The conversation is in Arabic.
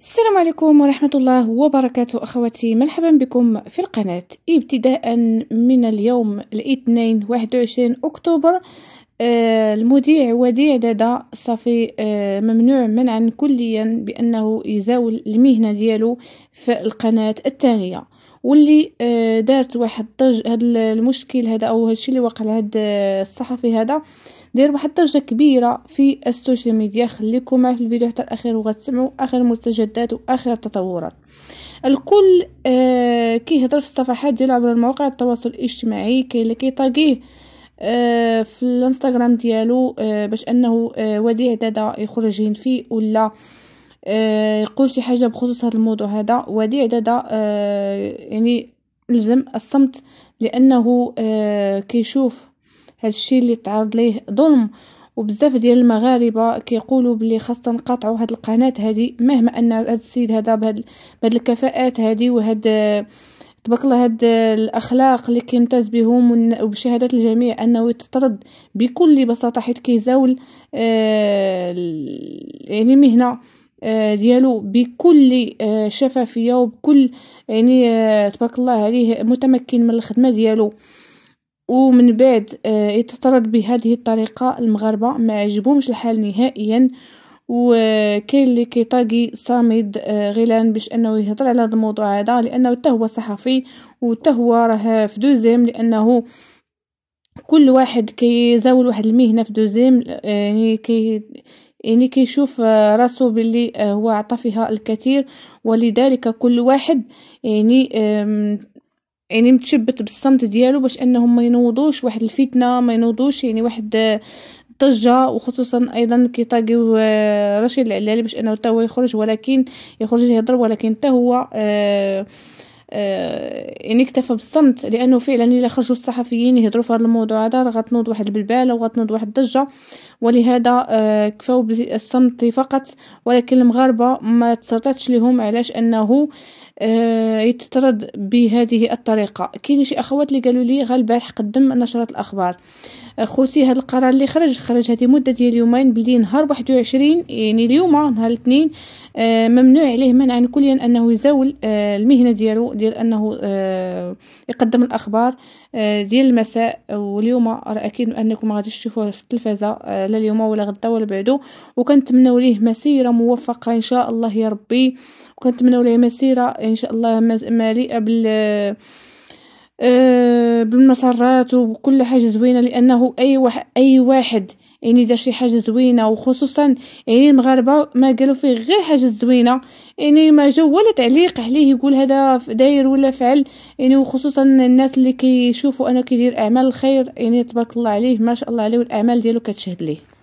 السلام عليكم ورحمة الله وبركاته أخواتي مرحبا بكم في القناة ابتداء من اليوم الاثنين 21 أكتوبر آه، المذيع وديع دادا صافي آه، ممنوع منعا كليا بأنه يزاول المهنة ديالو في القناة الثانية واللي آه، دارت واحد الضج هذا المشكل هذا او هادشي اللي وقع لهاد الصحفي هذا داير واحد الضجه كبيره في السوشيال ميديا خليكم معايا في الفيديو حتى الاخير وغتسمعوا اخر المستجدات واخر التطورات الكل آه، كيهضر في الصفحات ديال عبر المواقع التواصل الاجتماعي كاين اللي كيطاقيه آه، في الانستغرام ديالو باش انه وديع دادا يخرج ينفي ولا آه، يقول شي حاجه بخصوص هذا الموضوع هذا وديع دادا آه، يعني لزم الصمت لانه آه، كيشوف هذا الشيء اللي تعرض ليه ظلم وبزاف ديال المغاربه كيقولوا بلي خاصه نقاطعوا هاد القناه هادي مهما ان هاد السيد هذا بهاد الكفاءات هادي وهاد تبارك الله هاد الاخلاق اللي كيمتاز بهم وبشهادات الجميع انه يتطرد بكل بساطه حيت كيزاول آه يعني مهنه آه، ديالو بكل آه، شفافيه وبكل يعني آه، تبارك الله عليه متمكن من الخدمه ديالو ومن بعد يتطرد بهذه الطريقه المغاربه ما عجبهمش الحال نهائيا وكاين اللي كيطاقي صامد غيلان باش انه يهضر على هذا الموضوع هذا لانه حتى هو صحفي وحتى هو راه في دوزيم لانه كل واحد كيزاول واحد المهنه في دوزيم يعني كي يعني كيشوف آه، راسو باللي آه، هو عطى فيها الكثير ولذلك كل واحد يعني يعني متشبت بالصمت ديالو باش انهم ما ينوضوش واحد الفتنه ما ينوضوش يعني واحد آه، ضجة وخصوصا ايضا كيطاقيو رشيد العلالي باش انه حتى هو يخرج ولكن يخرج يهضر ولكن حتى هو يعني اكتفى بالصمت لانه فعلا الا خرجوا الصحفيين يهضروا في هذا الموضوع هذا راه غتنوض واحد البلباله وغتنوض واحد الضجه ولهذا آه، كفاو بالصمت فقط ولكن المغاربه ما تسلطتش لهم علاش انه آه، يتطرد بهذه الطريقه كاين شي اخوات اللي قالوا لي غا البارح قدم نشره الاخبار خوتي هذا القرار اللي خرج خرج هذه مده ديال يومين بلي نهار 21 يعني اليوم آه، نهار الاثنين آه، ممنوع عليه منعا كليا انه يزاول المهنه ديالو ديال انه يقدم الاخبار ديال المساء واليوم راه اكيد انكم غاديش تشوفوه في التلفازه لا اليوم ولا غدا ولا بعدو وكنتمنوا ليه مسيره موفقه ان شاء الله يا ربي وكنتمنوا ليه مسيره ان شاء الله مليئه بال آه، بالمسرات وكل حاجه زوينه لانه اي واحد اي واحد يعني دار شي حاجه زوينه وخصوصا يعني المغاربه ما قالوا فيه غير حاجه زوينه يعني ما جا ولا تعليق عليه يقول هذا داير ولا فعل يعني وخصوصا الناس اللي كيشوفوا انه كيدير اعمال الخير يعني تبارك الله عليه ما شاء الله عليه والاعمال ديالو كتشهد ليه